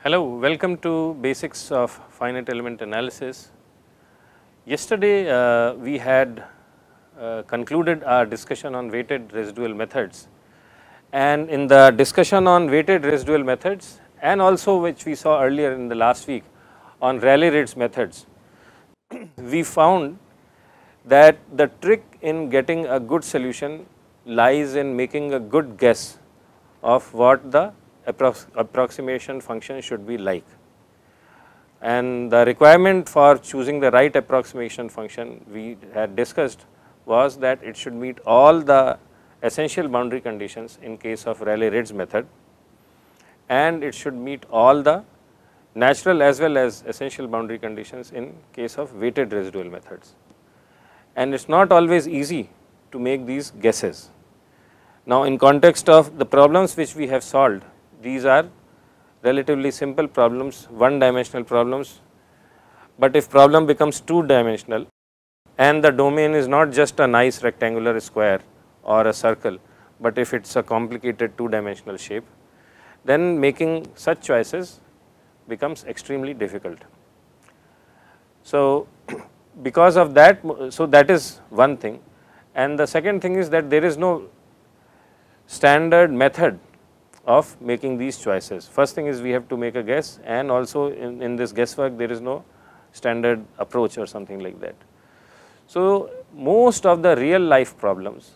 Hello, welcome to Basics of Finite Element Analysis. Yesterday, uh, we had uh, concluded our discussion on weighted residual methods and in the discussion on weighted residual methods and also which we saw earlier in the last week, on Rayleigh Ritz methods, we found that the trick in getting a good solution lies in making a good guess of what the approximation function should be like. And the requirement for choosing the right approximation function we had discussed was that it should meet all the essential boundary conditions in case of Rayleigh-Ritz method and it should meet all the natural as well as essential boundary conditions in case of weighted residual methods. And it is not always easy to make these guesses. Now, in context of the problems which we have solved, these are relatively simple problems, one dimensional problems. But if problem becomes two dimensional and the domain is not just a nice rectangular square or a circle, but if it is a complicated two dimensional shape, then making such choices becomes extremely difficult. So, because of that, so that is one thing and the second thing is that there is no standard method of making these choices. First thing is we have to make a guess and also in, in this guesswork there is no standard approach or something like that. So, most of the real life problems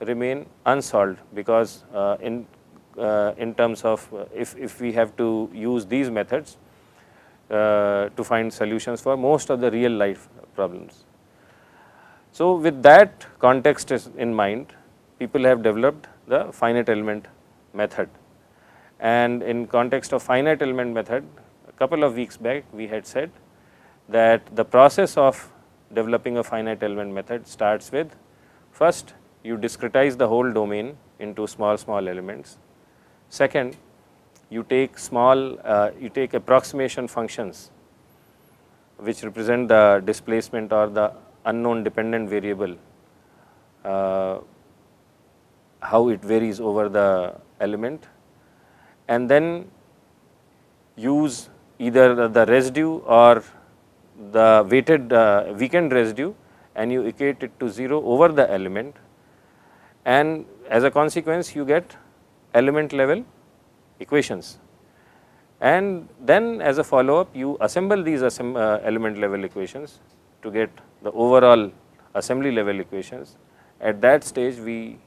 remain unsolved because uh, in uh, in terms of uh, if, if we have to use these methods uh, to find solutions for most of the real life problems. So, with that context in mind, people have developed the finite element method. And in context of finite element method, a couple of weeks back we had said that the process of developing a finite element method starts with first you discretize the whole domain into small small elements Second, you take small, uh, you take approximation functions which represent the displacement or the unknown dependent variable, uh, how it varies over the element and then use either the residue or the weighted uh, residue and you equate it to 0 over the element and as a consequence you get element level equations. And then as a follow up you assemble these assemb uh, element level equations to get the overall assembly level equations. At that stage we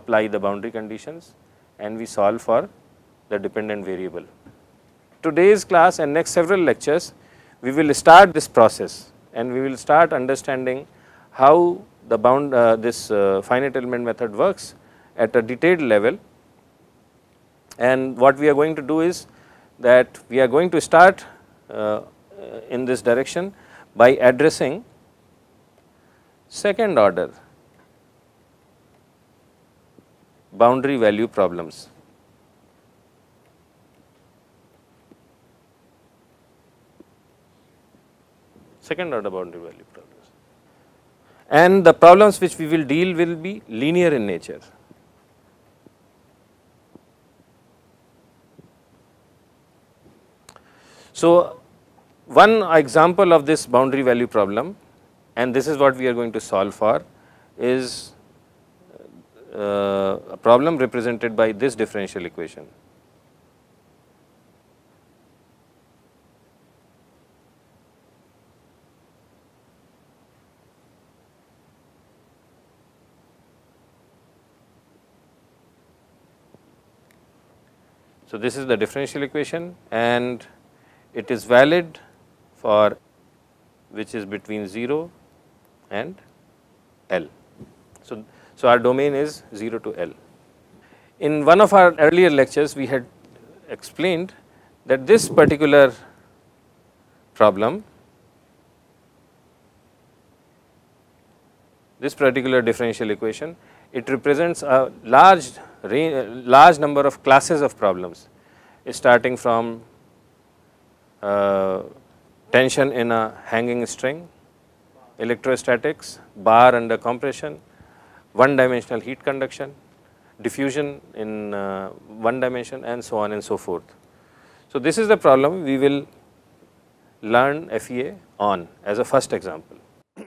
apply the boundary conditions and we solve for the dependent variable. Today's class and next several lectures we will start this process and we will start understanding how the bound uh, this uh, finite element method works at a detailed level and what we are going to do is that we are going to start uh, in this direction by addressing second order boundary value problems. Second order boundary value problems. And the problems which we will deal will be linear in nature. So, one example of this boundary value problem and this is what we are going to solve for is uh, a problem represented by this differential equation. So, this is the differential equation and it is valid for which is between 0 and L. So, so our domain is 0 to L. In one of our earlier lectures, we had explained that this particular problem, this particular differential equation, it represents a large large number of classes of problems starting from uh, tension in a hanging string, electrostatics, bar under compression, one dimensional heat conduction, diffusion in uh, one dimension and so on and so forth. So, this is the problem we will learn FEA on as a first example.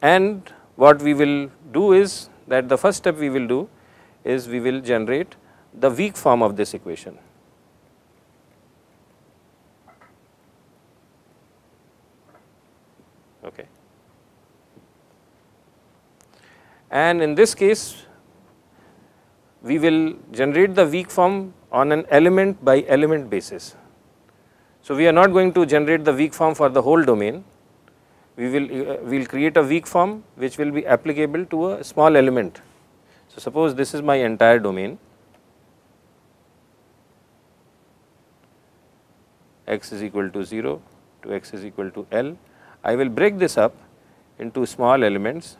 and what we will do is that the first step we will do is we will generate the weak form of this equation. and in this case we will generate the weak form on an element by element basis. So, we are not going to generate the weak form for the whole domain, we will uh, we will create a weak form which will be applicable to a small element. So, suppose this is my entire domain x is equal to 0 to x is equal to L. I will break this up into small elements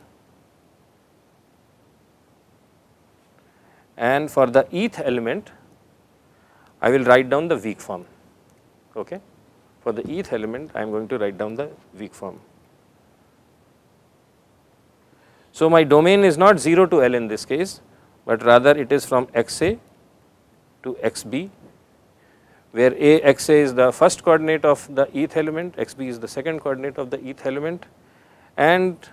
and for the eth element I will write down the weak form. Okay. For the eth element I am going to write down the weak form. So, my domain is not 0 to L in this case, but rather it is from xa to xb where a x a xa is the first coordinate of the eth element, xb is the second coordinate of the eth element and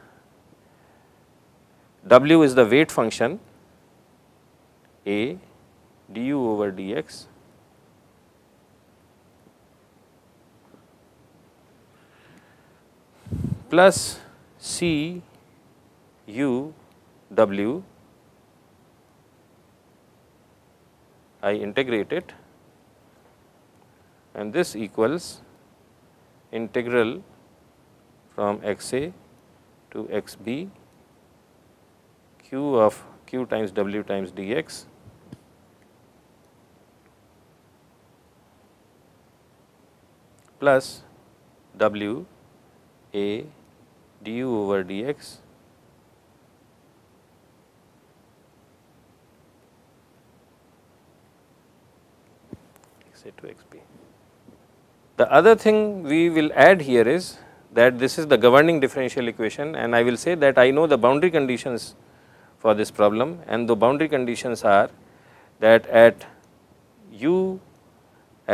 w is the weight function a du over dx plus C u w I integrate it and this equals integral from x a to x b q of q times w times dx plus w a du over dx x a to x b. The other thing we will add here is that this is the governing differential equation and I will say that I know the boundary conditions for this problem and the boundary conditions are that at u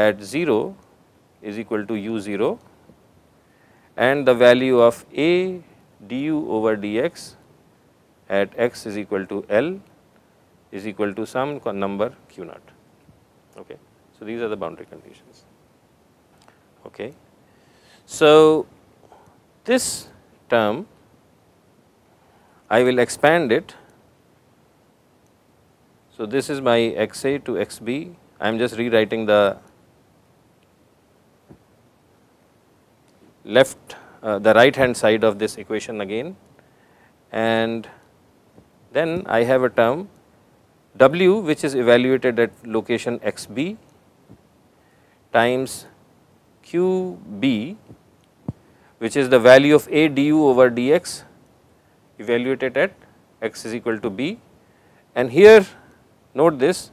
at 0 is equal to u 0 and the value of a du over dx at x is equal to L is equal to some number q naught. Okay. So, these are the boundary conditions. Okay. So, this term I will expand it. So, this is my x a to x b I am just rewriting the left uh, the right hand side of this equation again and then I have a term W which is evaluated at location XB times QB which is the value of A du over dx evaluated at x is equal to B and here note this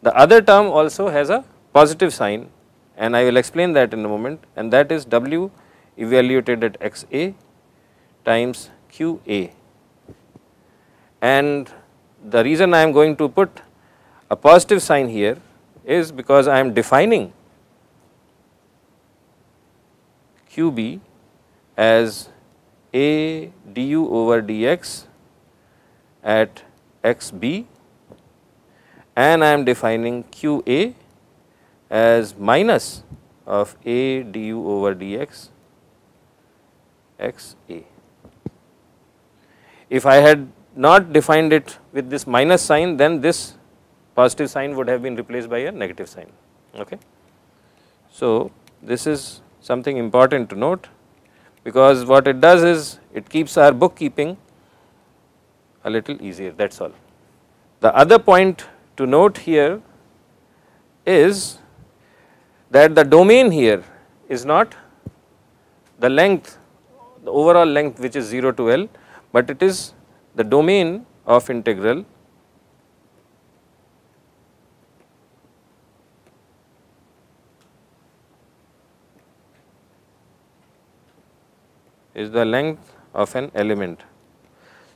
the other term also has a positive sign and I will explain that in a moment and that is W evaluated at x a times q a. And the reason I am going to put a positive sign here is because I am defining q b as a du over dx at x b and I am defining q a as minus of a du over dx x e. If I had not defined it with this minus sign, then this positive sign would have been replaced by a negative sign. Okay. So, this is something important to note because what it does is it keeps our bookkeeping a little easier that is all. The other point to note here is that the domain here is not the length the overall length which is 0 to L, but it is the domain of integral is the length of an element.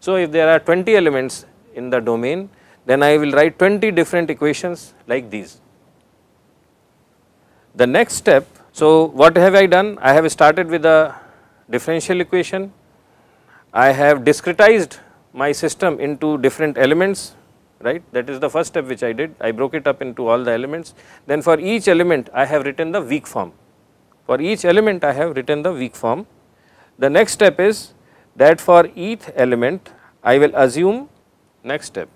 So, if there are 20 elements in the domain, then I will write 20 different equations like these. The next step, so what have I done? I have started with a differential equation. I have discretized my system into different elements, right. That is the first step which I did. I broke it up into all the elements. Then for each element, I have written the weak form. For each element, I have written the weak form. The next step is that for each element, I will assume next step.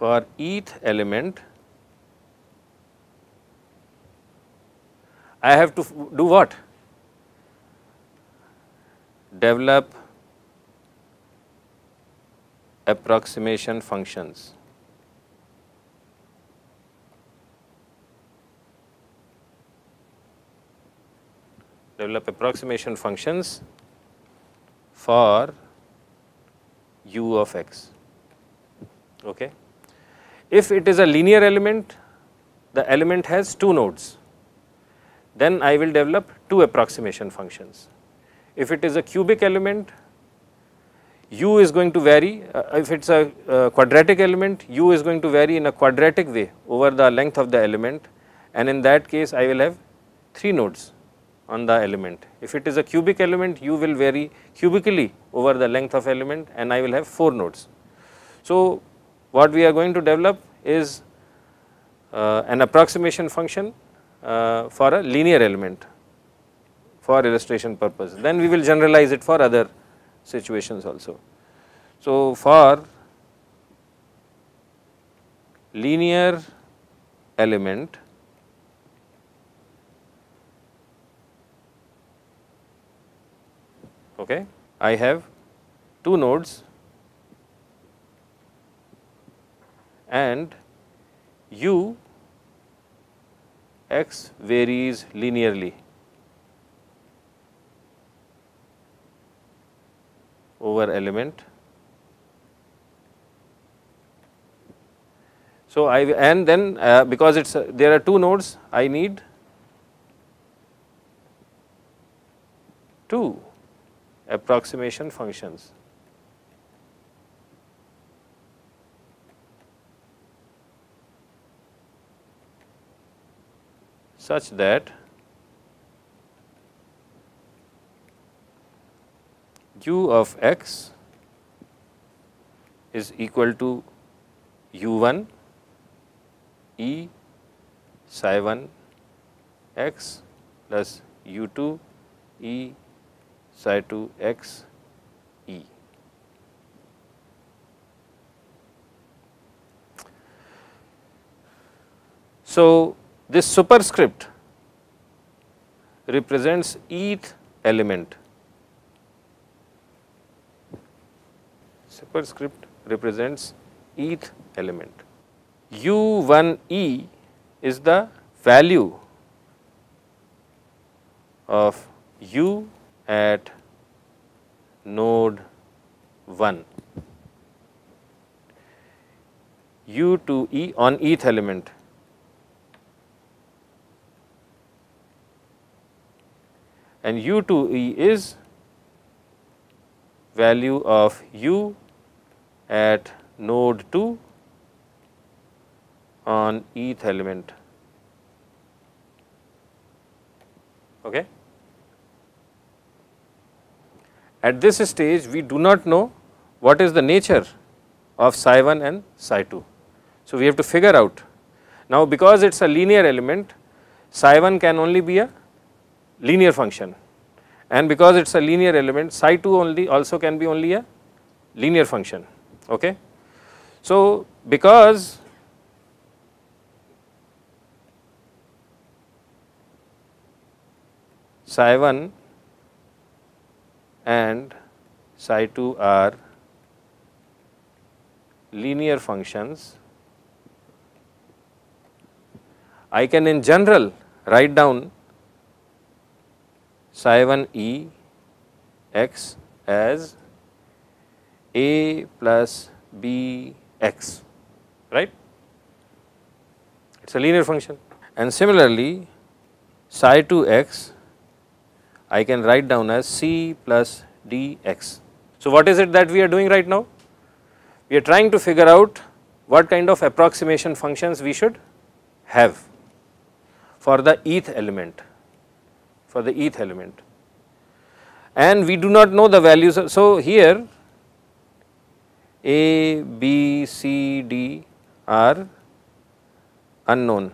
for each element I have to do what? Develop approximation functions. Develop approximation functions for u of x. Okay. If it is a linear element, the element has two nodes, then I will develop two approximation functions. If it is a cubic element, u is going to vary, uh, if it is a uh, quadratic element, u is going to vary in a quadratic way over the length of the element and in that case I will have 3 nodes on the element. If it is a cubic element, u will vary cubically over the length of element and I will have 4 nodes. So, what we are going to develop is uh, an approximation function uh, for a linear element for illustration purpose. Then we will generalize it for other situations also. So, for linear element okay, I have two nodes and u x varies linearly over element. So, I and then uh, because it is uh, there are two nodes I need two approximation functions. such that u of x is equal to u 1 e psi 1 x plus u 2 e psi 2 x e. So, this superscript represents each element. Superscript represents each element. U1E is the value of U at node 1, U2E on eth element and u 2 e is value of u at node 2 on eth element. Okay. At this stage, we do not know what is the nature of psi 1 and psi 2. So, we have to figure out. Now, because it is a linear element, psi 1 can only be a linear function and because it is a linear element psi 2 only also can be only a linear function. Okay. So, because psi 1 and psi 2 are linear functions, I can in general write down psi 1 E x as A plus B x, right. It is a linear function and similarly psi 2 x I can write down as C plus D x. So, what is it that we are doing right now? We are trying to figure out what kind of approximation functions we should have for the eth element for the eth element and we do not know the values. so, here A, B, C, D are unknown.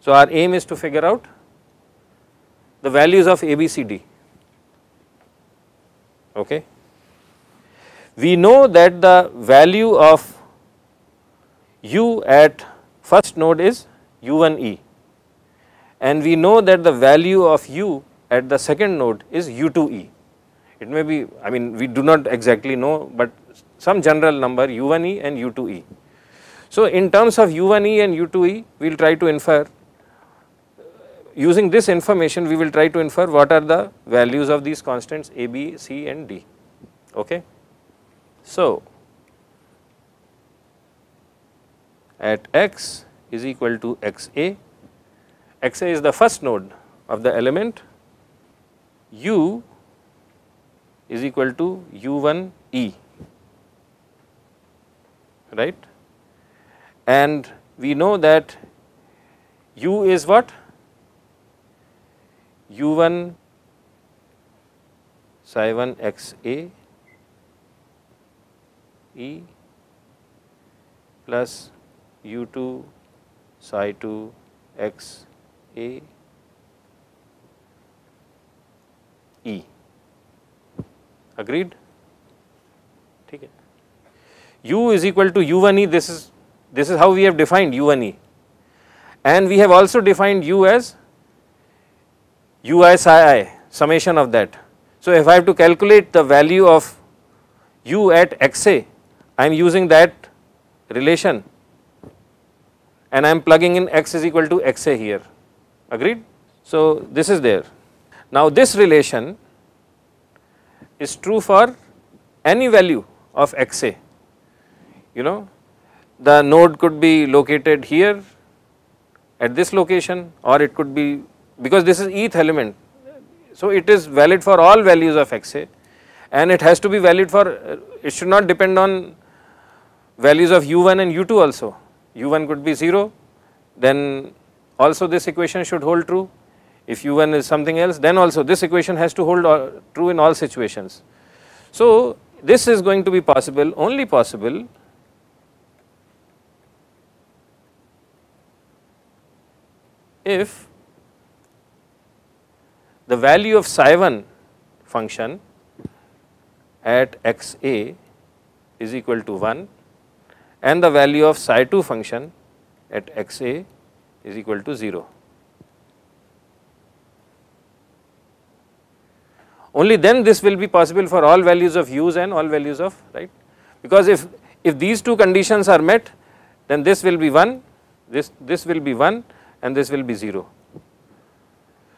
So, our aim is to figure out the values of A, B, C, D. Okay. We know that the value of u at first node is u1e and we know that the value of u at the second node is u2e. It may be, I mean, we do not exactly know, but some general number u1e and u2e. So, in terms of u1e and u2e, we will try to infer using this information we will try to infer what are the values of these constants a, b, c and d. Okay. So, at x is equal to x a XA is the first node of the element u is equal to u 1 e right and we know that u is what u 1 psi 1 x a e plus u 2 psi 2 x a E agreed ठीक U is equal to U1E this is this is how we have defined U1E and we have also defined U as Ui psi summation of that. So, if I have to calculate the value of U at xa I am using that relation and I am plugging in x is equal to xa here agreed. So, this is there. Now, this relation is true for any value of x a, you know the node could be located here at this location or it could be because this is eth element. So, it is valid for all values of x a and it has to be valid for it should not depend on values of u1 and u2 also u1 could be 0 then also this equation should hold true. If u1 is something else, then also this equation has to hold uh, true in all situations. So, this is going to be possible, only possible if the value of psi1 function at x a is equal to 1 and the value of psi 2 function at x a is equal to 0. Only then this will be possible for all values of u's and all values of right because if if these two conditions are met then this will be 1 this this will be 1 and this will be 0.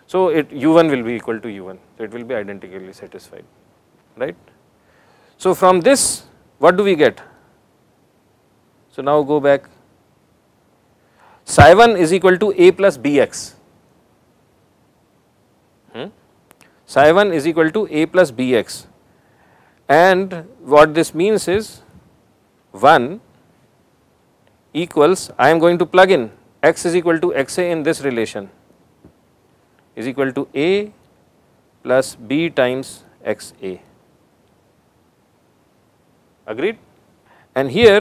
So, it u1 will be equal to u1 so it will be identically satisfied right. So, from this what do we get? So, now go back psi 1 is equal to A plus Bx, hmm? psi 1 is equal to A plus Bx and what this means is 1 equals I am going to plug in x is equal to x a in this relation is equal to A plus B times x a agreed and here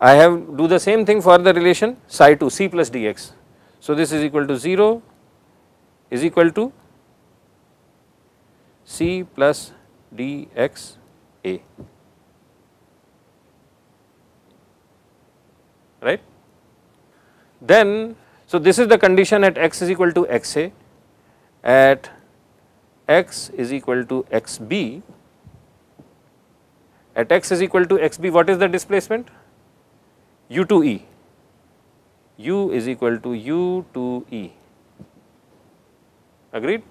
I have do the same thing for the relation psi 2 c plus dx. So, this is equal to 0 is equal to c plus dx a right. Then so, this is the condition at x is equal to x a at x is equal to x b at x is equal to x b what is the displacement? u two e, u is equal to u two e, agreed?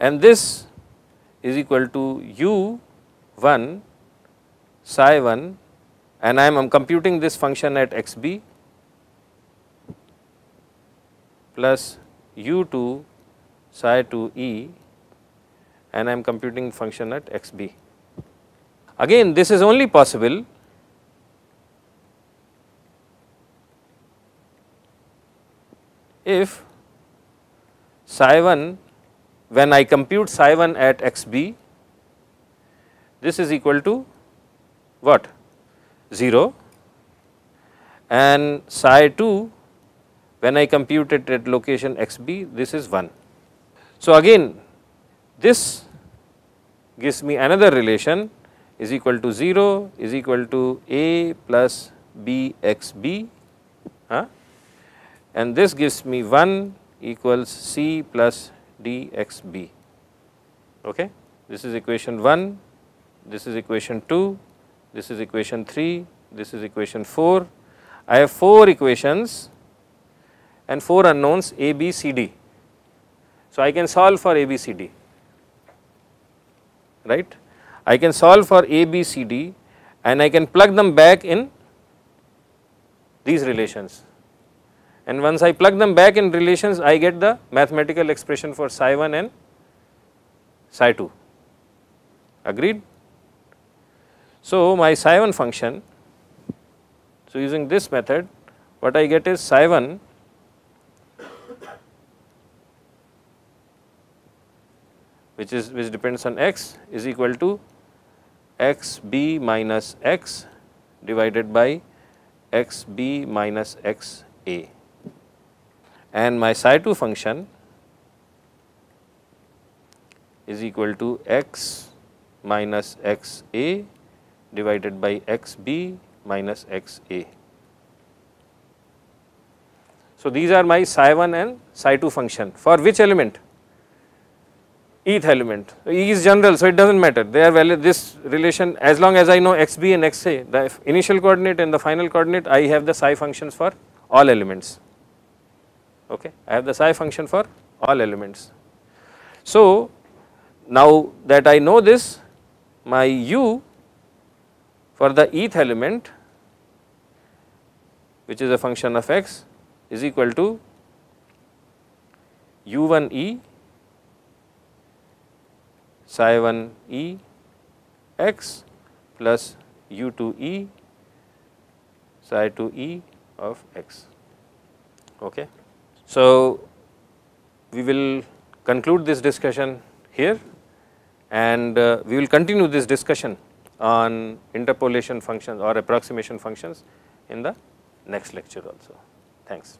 And this is equal to u 1 psi 1 and I am computing this function at x b plus u 2 psi 2 e and I am computing function at x b. Again this is only possible if psi 1 when I compute psi 1 at x b this is equal to what 0 and psi 2 when I compute it at location x b this is 1. So, again this gives me another relation is equal to 0 is equal to a plus b x b. Huh? and this gives me 1 equals C plus d x b. Okay? This is equation 1, this is equation 2, this is equation 3, this is equation 4. I have 4 equations and 4 unknowns a, b, c, d. So, I can solve for a, b, c, d, right. I can solve for a, b, c, d and I can plug them back in these relations and once I plug them back in relations I get the mathematical expression for psi 1 and psi 2 agreed. So, my psi 1 function so using this method what I get is psi 1 which is which depends on x is equal to x b minus x divided by x b minus x a and my psi 2 function is equal to x minus x a divided by x b minus x a. So, these are my psi 1 and psi 2 function for which element? eth element. E is general, so it does not matter. They are valid this relation as long as I know x b and x a, the initial coordinate and the final coordinate, I have the psi functions for all elements okay. I have the psi function for all elements. So, now that I know this my u for the eth element which is a function of x is equal to u 1 e psi 1 e x plus u 2 e psi 2 e of x. Okay. So, we will conclude this discussion here and uh, we will continue this discussion on interpolation functions or approximation functions in the next lecture also. Thanks.